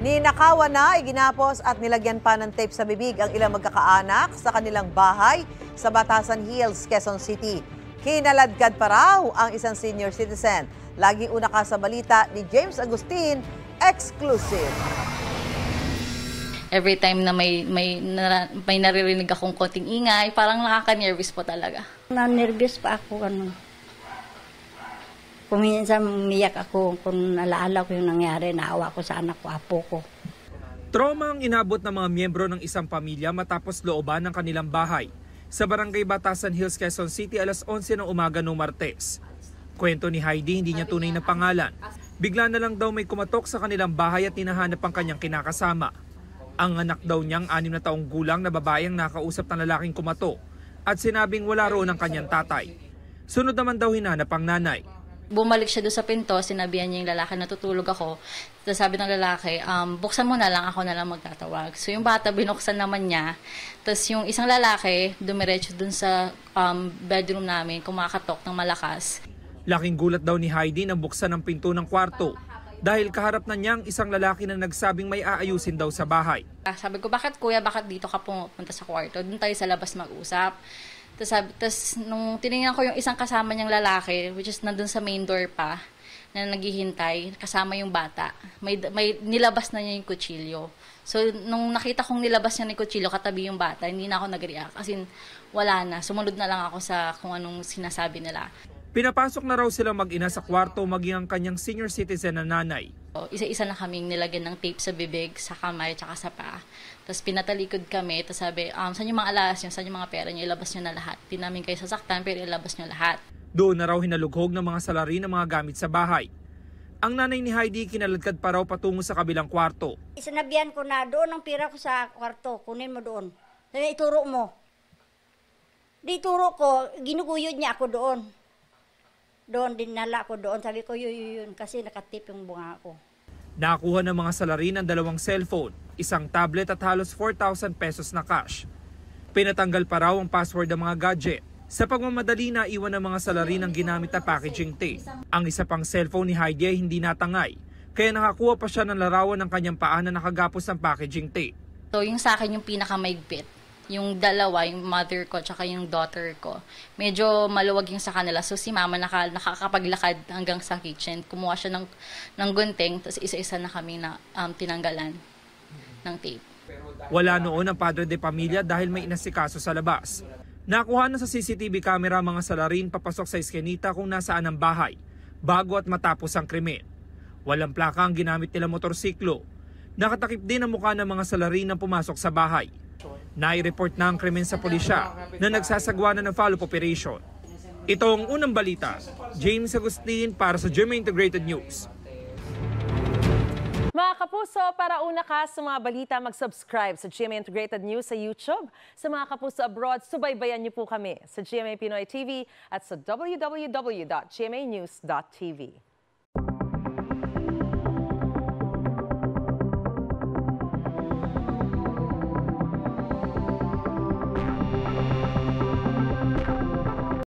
Ninakawan na, iginapos at nilagyan pa ng tape sa bibig ang ilang magkakaanak sa kanilang bahay sa Batasan Hills, Quezon City. Kinaladkad pa raw ang isang senior citizen. Lagi una ka sa balita ni James Agustin, exclusive. Every time na may may na, may naririnig akong konting ingay, parang nakaka-nervous po talaga. Na-nervous pa ako ano. Kuminsan umiyak ako kung nalaala ko yung nangyari, naawa ko sa anak ko, apo ko. Trauma ang inabot ng mga miyembro ng isang pamilya matapos looban ng kanilang bahay sa barangay Batasan Hills, Quezon City alas 11 ng umaga noong Martes. Kwento ni Heidi, hindi niya tunay na pangalan. Bigla na lang daw may kumatok sa kanilang bahay at tinahanap ang kanyang kinakasama. Ang anak daw niyang anim na taong gulang na babae ang nakausap ng lalaking kumato at sinabing wala roon ang kanyang tatay. Sunod naman daw hinanap ang nanay bumalik siya doon sa pinto, sinabihan niya yung lalaki, natutulog ako. Tapos sabi ng lalaki, um, buksan mo na lang, ako na lang magtatawag. So yung bata, binuksan naman niya. Tapos yung isang lalaki, dumiretso doon sa um, bedroom namin, kumakatok ng malakas. Laking gulat daw ni Heidi nang buksan ang pinto ng kwarto dahil kaharap na niyang isang lalaki na nagsabing may aayusin daw sa bahay. Sabi ko, bakit kuya, bakit dito ka pumunta sa kwarto? Doon tayo sa labas mag-usap. Tapos, sabi, tapos nung tinignan ko yung isang kasama niyang lalaki, which is nandun sa main door pa, na naghihintay, kasama yung bata. May, may nilabas na niya yung kutsilyo. So, nung nakita kong nilabas niya ni kutsilyo, katabi yung bata, hindi na ako nag-react. As in, wala na. Sumunod na lang ako sa kung anong sinasabi nila. Pinapasok na raw sila mag-ina sa kwarto maging ang kanyang senior citizen na nanay. Oh, isa-isa na kaming nilagyan ng tape sa bibig, sa kamay, tsaka sa paa. Tapos pinatalikod kami, tapos sabi, um, saan yung mga alas nyo, saan yung mga pera nyo, ilabas nyo na lahat. Di namin kayo sasaktan, pero ilabas nyo lahat. Doon na raw hinalughog ng mga salari ng mga gamit sa bahay. Ang nanay ni Heidi kinaladkad pa raw patungo sa kabilang kwarto. Sinabihan ko na, doon ang pira ko sa kwarto, kunin mo doon. Sabi, ituro mo. Di ko, ginuguyod niya ako doon. Doon din dinala ko doon. Sabi ko, yun, yun, kasi nakatip yung bunga ko. Nakuha ng mga salarin ang dalawang cellphone, isang tablet at halos 4,000 pesos na cash. Pinatanggal pa raw ang password ng mga gadget. Sa pagmamadali na iwan ng mga salarin ang ginamit na packaging tape. Ang isa pang cellphone ni Heidi ay hindi natangay, kaya nakakuha pa siya ng larawan ng kanyang paa na nakagapos ng packaging tape. So yung sa akin yung pinakamaigpit yung dalawa, yung mother ko, tsaka yung daughter ko, medyo maluwag yung sa kanila. So, si mama naka, nakakapaglakad hanggang sa kitchen. Kumuha siya ng, ng gunting, tapos isa-isa na kami na um, tinanggalan ng tape. Wala noon ang padre de pamilya dahil may inasikaso sa labas. Nakuha na sa CCTV camera mga salarin papasok sa iskenita kung nasaan ang bahay bago at matapos ang krimen. Walang plaka ang ginamit nila motorsiklo. Nakatakip din ang mukha ng mga salarin na pumasok sa bahay. Nai-report na ang krimen sa pulisya na nagsasagwa na ng follow-up operation. Ito ang unang balita, James Agustin para sa GMA Integrated News. Mga kapuso, para una ka sa mga balita, mag-subscribe sa GMA Integrated News sa YouTube. Sa mga kapuso abroad, subaybayan niyo po kami sa GMA Pinoy TV at sa www.gmanews.tv.